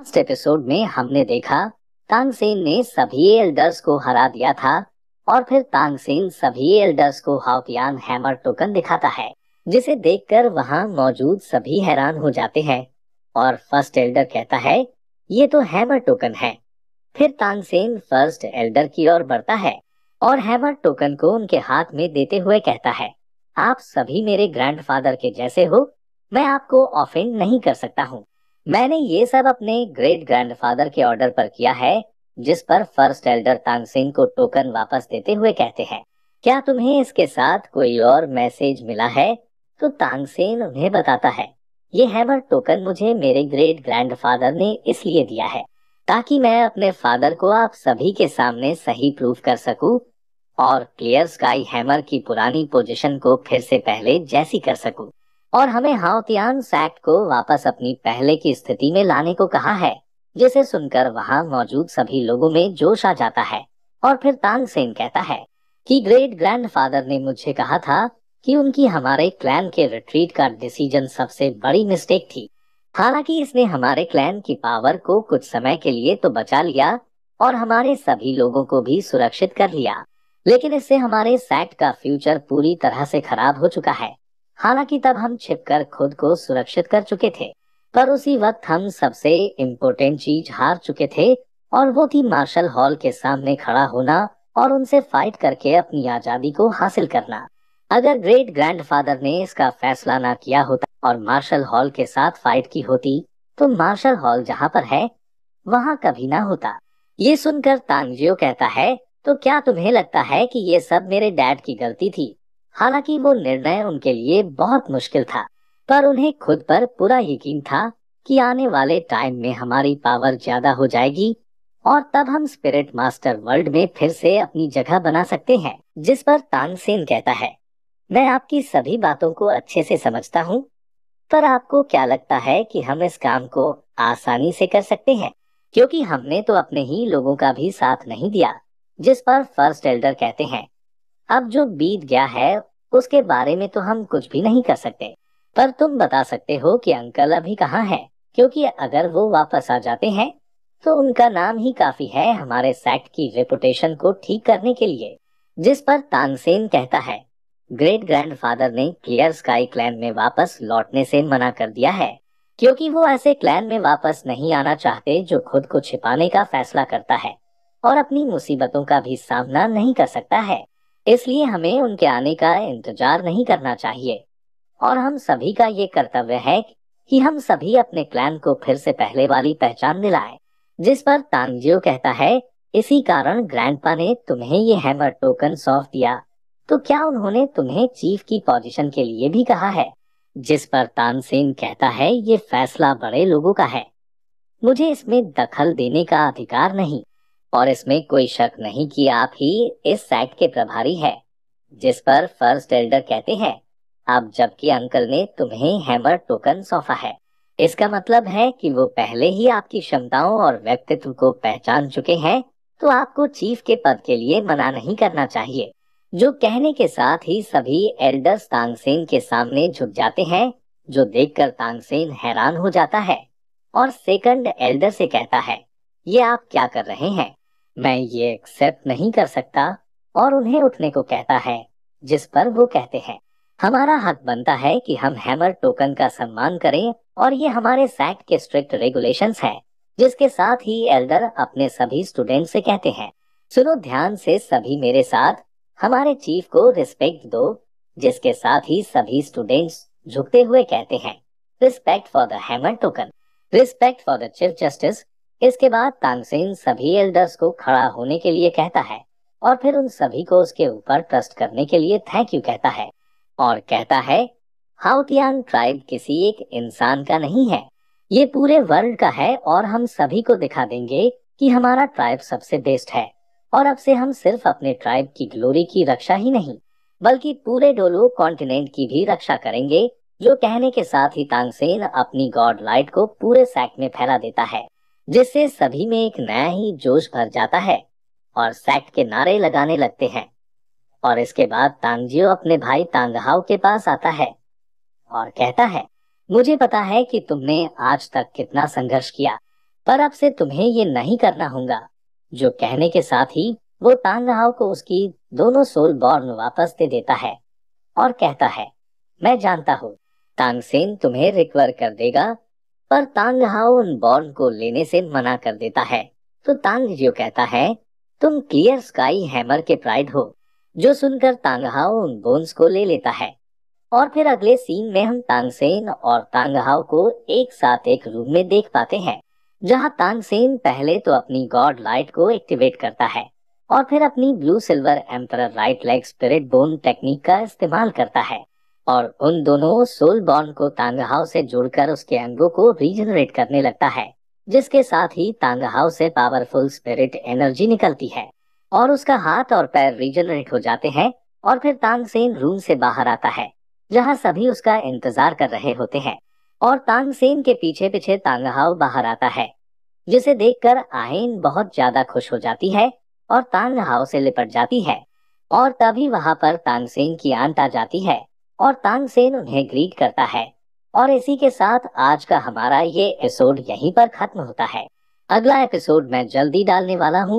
Last episode में हमने देखा तांगसेन ने सभी एल्डर्स को हरा दिया था और फिर तांगसेन सभी एल्डर्स को हाउकियान हैमर टोकन दिखाता है जिसे देखकर वहाँ मौजूद सभी हैरान हो जाते हैं और फर्स्ट एल्डर कहता है ये तो हैमर टोकन है फिर तांगसेन फर्स्ट एल्डर की ओर बढ़ता है और हैमर टोकन को उनके हाथ में देते हुए कहता है आप सभी मेरे ग्रैंडफादर के जैसे हो मैं आपको ऑफेंड नहीं कर सकता हूँ मैंने ये सब अपने ग्रेट ग्रैंडफादर के ऑर्डर पर किया है जिस पर फर्स्ट एल्डर सिंह को टोकन वापस देते हुए कहते हैं क्या तुम्हें इसके साथ कोई और मैसेज मिला है तो तांगसेन उन्हें बताता है ये हैमर टोकन मुझे मेरे ग्रेट ग्रैंडफादर ने इसलिए दिया है ताकि मैं अपने फादर को आप सभी के सामने सही प्रूफ कर सकूं और क्लियर स्काई हैमर की पुरानी पोजीशन को फिर से पहले जैसी कर सकूं। और हमें हाउतियान सैक को वापस अपनी पहले की स्थिति में लाने को कहा है जिसे सुनकर वहाँ मौजूद सभी लोगों में जोश आ जाता है और फिर सेन कहता है कि ग्रेट ग्रैंडफादर ने मुझे कहा था कि उनकी हमारे क्लैन के रिट्रीट का डिसीजन सबसे बड़ी मिस्टेक थी हालांकि इसने हमारे क्लैन की पावर को कुछ समय के लिए तो बचा लिया और हमारे सभी लोगों को भी सुरक्षित कर लिया लेकिन इससे हमारे सैक्ट का फ्यूचर पूरी तरह से खराब हो चुका है हालांकि तब हम छिपकर खुद को सुरक्षित कर चुके थे पर उसी वक्त हम सबसे इम्पोर्टेंट चीज हार चुके थे और वो थी मार्शल हॉल के सामने खड़ा होना और उनसे फाइट करके अपनी आजादी को हासिल करना अगर ग्रेट ग्रैंडफादर ने इसका फैसला ना किया होता और मार्शल हॉल के साथ फाइट की होती तो मार्शल हॉल जहाँ पर है वहाँ कभी ना होता ये सुनकर तांजियो कहता है तो क्या तुम्हें लगता है कि ये सब मेरे डैड की गलती थी हालांकि वो निर्णय उनके लिए बहुत मुश्किल था पर उन्हें खुद पर पूरा यकीन था कि आने वाले टाइम में हमारी पावर ज्यादा हो जाएगी और तब हम स्पिरिट मास्टर वर्ल्ड में फिर से अपनी जगह बना सकते हैं जिस पर तानसेन कहता है मैं आपकी सभी बातों को अच्छे से समझता हूँ पर आपको क्या लगता है कि हम इस काम को आसानी से कर सकते हैं क्योंकि हमने तो अपने ही लोगों का भी साथ नहीं दिया जिस पर फर्स्ट एल्डर कहते हैं अब जो बीत गया है उसके बारे में तो हम कुछ भी नहीं कर सकते पर तुम बता सकते हो कि अंकल अभी कहाँ है क्योंकि अगर वो वापस आ जाते हैं तो उनका नाम ही काफी है हमारे सेक्ट की रेपुटेशन को ठीक करने के लिए जिस पर तानसेन कहता है ग्रेट ग्रैंडफादर ने क्लियर स्काई क्लैन में वापस लौटने से मना कर दिया है क्योंकि वो ऐसे क्लैन में वापस नहीं आना चाहते जो खुद को छिपाने का फैसला करता है और अपनी मुसीबतों का भी सामना नहीं कर सकता है इसलिए हमें उनके आने का इंतजार नहीं करना चाहिए और हम सभी का ये कर्तव्य है कि हम सभी अपने क्लैन को फिर से पहले वाली पहचान दिलाएं, जिस पर तानजियो कहता है इसी कारण ग्रैंडपा ने तुम्हें ये हैमर टोकन सौंप दिया तो क्या उन्होंने तुम्हें चीफ की पोजीशन के लिए भी कहा है जिस पर तानसेन कहता है ये फैसला बड़े लोगों का है मुझे इसमें दखल देने का अधिकार नहीं और इसमें कोई शक नहीं कि आप ही इस साइट के प्रभारी हैं जिस पर फर्स्ट एल्डर कहते हैं अब जबकि अंकल ने तुम्हें हैमर टोकन सौंपा है इसका मतलब है कि वो पहले ही आपकी क्षमताओं और व्यक्तित्व को पहचान चुके हैं तो आपको चीफ के पद के लिए मना नहीं करना चाहिए जो कहने के साथ ही सभी एल्डर्स तांगसेन के सामने झुक जाते हैं जो देखकर तांगसेन हैरान हो जाता है और सेकंड एल्डर से कहता है ये आप क्या कर रहे हैं मैं ये एक्सेप्ट नहीं कर सकता और उन्हें उठने को कहता है जिस पर वो कहते हैं हमारा हक हाँ बनता है कि हम हैमर टोकन का सम्मान करें और ये हमारे सैक के स्ट्रिक्ट रेगुलेशंस हैं जिसके साथ ही एल्डर अपने सभी स्टूडेंट से कहते हैं सुनो ध्यान से सभी मेरे साथ हमारे चीफ को रिस्पेक्ट दो जिसके साथ ही सभी स्टूडेंट्स झुकते हुए कहते हैं respect for the hammer token respect for the chief justice इसके बाद तानसेन सभी एल्डर्स को खड़ा होने के लिए कहता है और फिर उन सभी को उसके ऊपर ट्रस्ट करने के लिए थैंक यू कहता है और कहता है हाउटियान ट्राइब किसी एक इंसान का नहीं है ये पूरे वर्ल्ड का है और हम सभी को दिखा देंगे कि हमारा ट्राइब सबसे बेस्ट है और अब से हम सिर्फ अपने ट्राइब की ग्लोरी की रक्षा ही नहीं बल्कि पूरे डोलो कॉन्टिनेंट की भी रक्षा करेंगे जो कहने के साथ ही तांगसेन अपनी गॉड लाइट को पूरे सैक में फैला देता है जिससे सभी में एक नया ही जोश भर जाता है और सैक्ट के नारे लगाने लगते हैं और इसके बाद तांगजियो अपने भाई तांगहाओ के पास आता है और कहता है मुझे पता है कि तुमने आज तक कितना संघर्ष किया पर अब से तुम्हें ये नहीं करना होगा जो कहने के साथ ही वो तांगहाओ को उसकी दोनों सोल बॉर्न वापस दे देता है और कहता है मैं जानता हूँ तांगसेन तुम्हें रिकवर कर देगा पर तांग हाओ उन बॉर्न को लेने से मना कर देता है तो तांग जो कहता है तुम क्लियर स्काई हैमर के प्राइड हो जो सुनकर तांग हाओ उन बोन्स को ले लेता है और फिर अगले सीन में हम तांगसेन और तांगहाओ को एक साथ एक रूम में देख पाते हैं जहाँ तांगसेन पहले तो अपनी गॉड लाइट को एक्टिवेट करता है और फिर अपनी blue silver ember right leg spirit bone technique का इस्तेमाल करता है और उन दोनों सोल बॉन्ड को तांगहाव से जोड़कर उसके अंगों को रीजनरेट करने लगता है जिसके साथ ही तांगहाव से पावरफुल स्पिरिट एनर्जी निकलती है और उसका हाथ और पैर रीजनरेट हो जाते हैं और फिर तांगसेन रूम से बाहर आता है जहाँ सभी उसका इंतजार कर रहे होते हैं और तांगसेन के पीछे पीछे तांगहाव बाहर आता है जिसे देखकर आहिन बहुत ज्यादा खुश हो जाती है और तांगहाव से लिपट जाती है और तभी वहां पर तांगसेन की आंत आ जाती है और तानसेन उन्हें ग्रीट करता है और इसी के साथ आज का हमारा ये एपिसोड यहीं पर खत्म होता है अगला एपिसोड मैं जल्दी डालने वाला हूँ